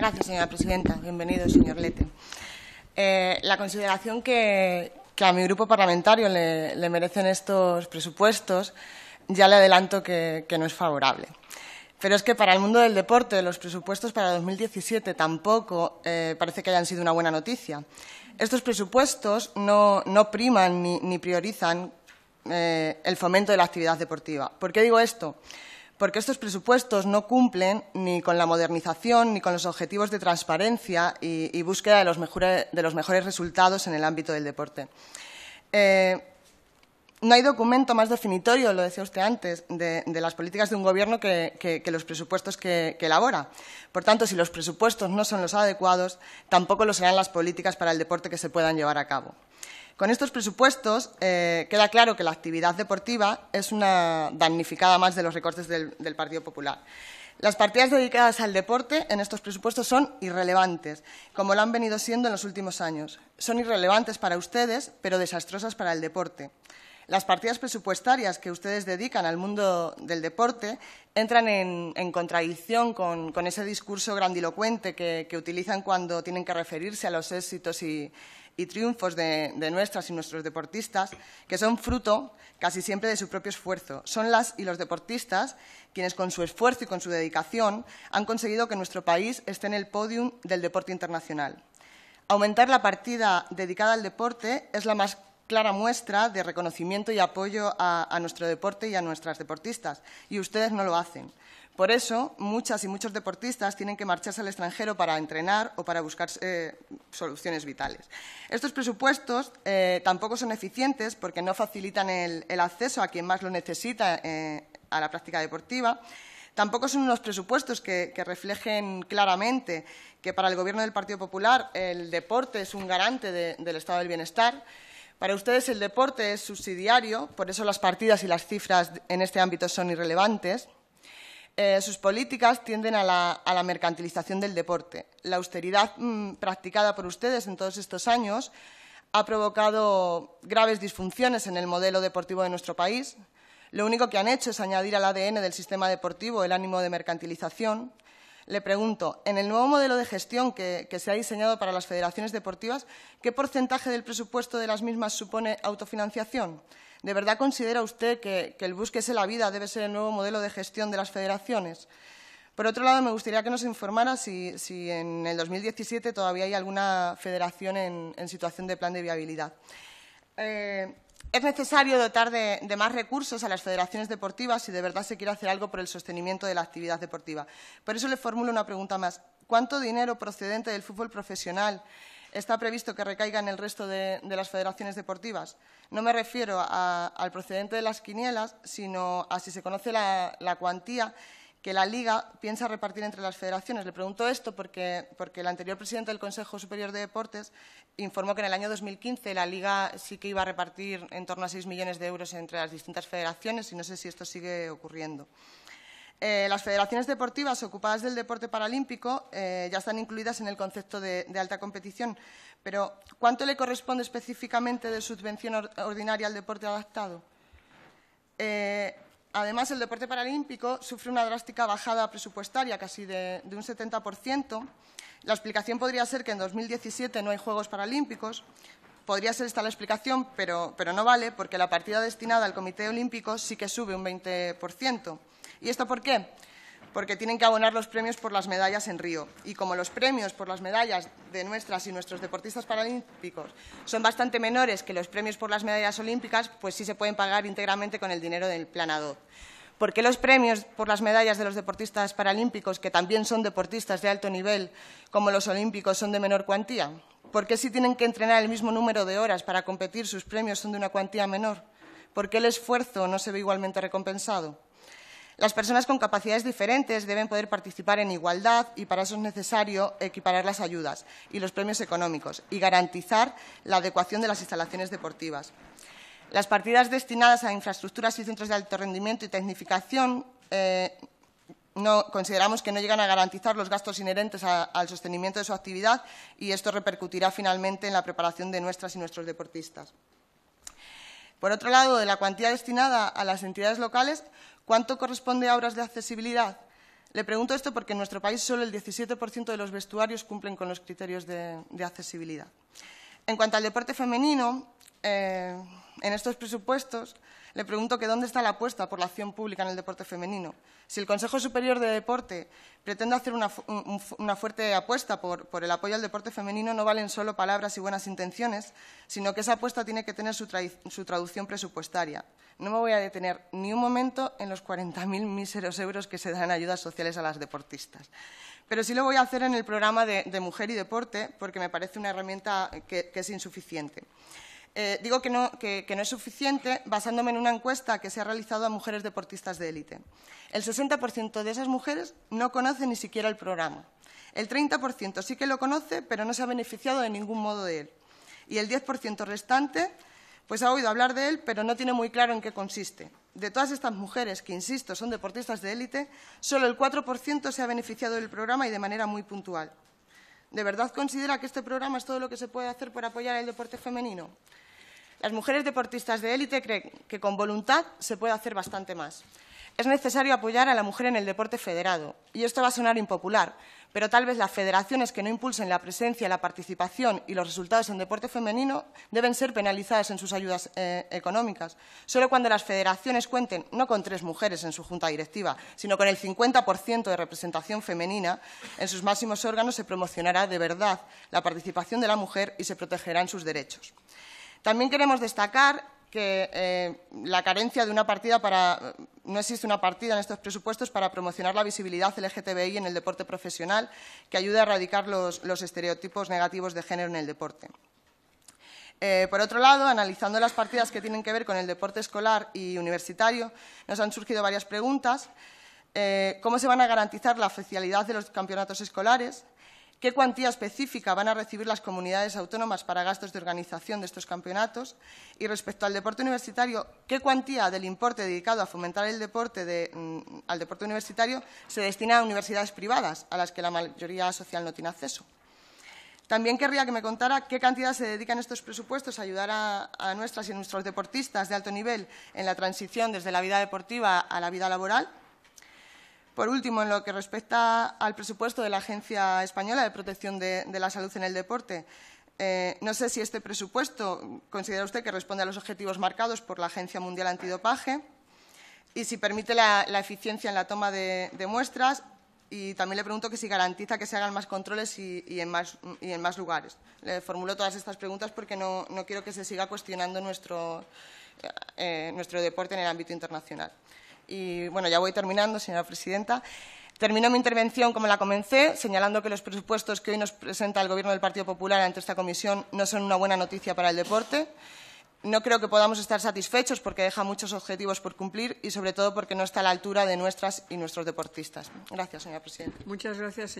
Gracias, señora presidenta. Bienvenido, señor Lete. Eh, la consideración que, a mi grupo parlamentario le, merecen estos presupuestos ya le adelanto que, no es favorable. Pero es que para el mundo del deporte los presupuestos para 2017 tampoco eh, parece que hayan sido una buena noticia. Estos presupuestos no, priman ni, priorizan eh, el fomento de la actividad deportiva. ¿Por qué digo esto? porque estos presupuestos no cumplen ni con la modernización ni con los objetivos de transparencia y, búsqueda de los, mejores, resultados en el ámbito del deporte. Eh, no hay documento más definitorio, lo decía usted antes, de, las políticas de un gobierno que, los presupuestos que, elabora. Por tanto, si los presupuestos no son los adecuados, tampoco lo serán las políticas para el deporte que se puedan llevar a cabo. Con estos presupuestos eh, queda claro que la actividad deportiva es una damnificada más de los recortes del Partido Popular. Las partidas dedicadas al deporte en estos presupuestos son irrelevantes, como lo han venido siendo en los últimos años. Son irrelevantes para ustedes, pero desastrosas para el deporte las partidas presupuestarias que ustedes dedican al mundo del deporte entran en, contradicción con, ese discurso grandilocuente que, utilizan cuando tienen que referirse a los éxitos y, triunfos de, nuestras y nuestros deportistas, que son fruto casi siempre de su propio esfuerzo. Son las y los deportistas quienes con su esfuerzo y con su dedicación han conseguido que nuestro país esté en el podium del deporte internacional. Aumentar la partida dedicada al deporte es la más clara muestra de reconocimiento y apoyo a, nuestro deporte y a nuestras deportistas, y ustedes no lo hacen. Por eso, muchas y muchos deportistas tienen que marcharse al extranjero para entrenar o para buscar eh, soluciones vitales. Estos presupuestos eh, tampoco son eficientes porque no facilitan el, acceso a quien más lo necesita eh, a la práctica deportiva. Tampoco son unos presupuestos que, reflejen claramente que para el Gobierno del Partido Popular el deporte es un garante del estado del bienestar. Para ustedes el deporte es subsidiario, por eso las partidas y las cifras en este ámbito son irrelevantes. Eh, sus políticas tienden a la, mercantilización del deporte. La austeridad mm, practicada por ustedes en todos estos años ha provocado graves disfunciones en el modelo deportivo de nuestro país. Lo único que han hecho es añadir al ADN del sistema deportivo el ánimo de mercantilización le pregunto, en el nuevo modelo de gestión que, se ha diseñado para las federaciones deportivas, ¿qué porcentaje del presupuesto de las mismas supone autofinanciación? ¿De verdad considera usted que, que el búsquese la vida debe ser el nuevo modelo de gestión de las federaciones? Por otro lado, me gustaría que nos informara si, si en el 2017 todavía hay alguna federación en, situación de plan de viabilidad. Eh, es necesario dotar de, más recursos a las federaciones deportivas si de verdad se quiere hacer algo por el sostenimiento de la actividad deportiva. Por eso le formulo una pregunta más. ¿Cuánto dinero procedente del fútbol profesional está previsto que recaiga en el resto de, las federaciones deportivas? No me refiero al procedente de las quinielas, sino a si se conoce la cuantía que la Liga piensa repartir entre las federaciones. Le pregunto esto porque, el anterior presidente del Consejo Superior de Deportes informó que en el año 2015 la Liga sí que iba a repartir en torno a 6 millones de euros entre las distintas federaciones y no sé si esto sigue ocurriendo. Eh, las federaciones deportivas ocupadas del deporte paralímpico eh, ya están incluidas en el concepto de, alta competición, pero ¿cuánto le corresponde específicamente de subvención ordinaria al deporte adaptado? Eh, Además, el deporte paralímpico sufre una drástica bajada presupuestaria, casi de, un 70%. La explicación podría ser que en 2017 no hay Juegos Paralímpicos. Podría ser esta la explicación, pero, pero no vale, porque la partida destinada al Comité Olímpico sí que sube un 20%. ¿Y esto por qué? porque tienen que abonar los premios por las medallas en Río. Y como los premios por las medallas de nuestras y nuestros deportistas paralímpicos son bastante menores que los premios por las medallas olímpicas, pues sí se pueden pagar íntegramente con el dinero del planador. ¿Por qué los premios por las medallas de los deportistas paralímpicos, que también son deportistas de alto nivel, como los olímpicos, son de menor cuantía? ¿Por qué si tienen que entrenar el mismo número de horas para competir, sus premios son de una cuantía menor? ¿Por qué el esfuerzo no se ve igualmente recompensado? Las personas con capacidades diferentes deben poder participar en igualdad y para eso es necesario equiparar las ayudas y los premios económicos y garantizar la adecuación de las instalaciones deportivas. Las partidas destinadas a infraestructuras y centros de alto rendimiento y tecnificación eh, no, consideramos que no llegan a garantizar los gastos inherentes al sostenimiento de su actividad y esto repercutirá finalmente en la preparación de nuestras y nuestros deportistas. Por otro lado, de la cuantía destinada a las entidades locales, ¿Cuánto corresponde a obras de accesibilidad? Le pregunto esto porque en nuestro país solo el 17% de los vestuarios cumplen con los criterios de, accesibilidad. En cuanto al deporte femenino, eh, en estos presupuestos le pregunto que dónde está la apuesta por la acción pública en el deporte femenino. Si el Consejo Superior de Deporte pretende hacer una, fuerte apuesta por, el apoyo al deporte femenino, no valen solo palabras y buenas intenciones, sino que esa apuesta tiene que tener su, traducción presupuestaria. No me voy a detener ni un momento en los 40.000 míseros euros que se dan en ayudas sociales a las deportistas. Pero sí lo voy a hacer en el programa de, Mujer y Deporte, porque me parece una herramienta que es insuficiente. Eh, digo que no, que no, es suficiente basándome en una encuesta que se ha realizado a mujeres deportistas de élite. El 60% de esas mujeres no conoce ni siquiera el programa. El 30% sí que lo conoce, pero no se ha beneficiado de ningún modo de él. Y el 10% restante pues ha oído hablar de él, pero no tiene muy claro en qué consiste. De todas estas mujeres, que insisto, son deportistas de élite, solo el 4% se ha beneficiado del programa y de manera muy puntual. ¿De verdad considera que este programa es todo lo que se puede hacer por apoyar el deporte femenino? Las mujeres deportistas de élite creen que con voluntad se puede hacer bastante más. Es necesario apoyar a la mujer en el deporte federado. Y esto va a sonar impopular, pero tal vez las federaciones que no impulsen la presencia, la participación y los resultados en deporte femenino deben ser penalizadas en sus ayudas eh, económicas. Solo cuando las federaciones cuenten no con tres mujeres en su junta directiva, sino con el 50% de representación femenina en sus máximos órganos se promocionará de verdad la participación de la mujer y se protegerán sus derechos. También queremos destacar que eh, la carencia de una partida No existe una partida en estos presupuestos para promocionar la visibilidad LGTBI en el deporte profesional que ayude a erradicar los, estereotipos negativos de género en el deporte. Eh, por otro lado, analizando las partidas que tienen que ver con el deporte escolar y universitario, nos han surgido varias preguntas. Eh, ¿Cómo se van a garantizar la oficialidad de los campeonatos escolares? qué cuantía específica van a recibir las comunidades autónomas para gastos de organización de estos campeonatos y respecto al deporte universitario, qué cuantía del importe dedicado a fomentar el deporte mm, al deporte universitario se destina a universidades privadas, a las que la mayoría social no tiene acceso. También querría que me contara qué cantidad se dedican estos presupuestos a ayudar a, a nuestras y nuestros deportistas de alto nivel en la transición desde la vida deportiva a la vida laboral por último, en lo que respecta al presupuesto de la Agencia Española de Protección de, la Salud en el Deporte, eh, no sé si este presupuesto considera usted que responde a los objetivos marcados por la Agencia Mundial Antidopaje y si permite la, eficiencia en la toma de, muestras. Y también le pregunto que si garantiza que se hagan más controles y, en, más, lugares. Le formulo todas estas preguntas porque no, quiero que se siga cuestionando nuestro eh, deporte en el ámbito internacional y bueno, ya voy terminando, señora presidenta. Termino mi intervención como la comencé, señalando que los presupuestos que hoy nos presenta el Gobierno del Partido Popular ante esta comisión no son una buena noticia para el deporte. No creo que podamos estar satisfechos porque deja muchos objetivos por cumplir y, sobre todo, porque no está a la altura de nuestras y nuestros deportistas. Gracias, señora presidenta. Muchas gracias,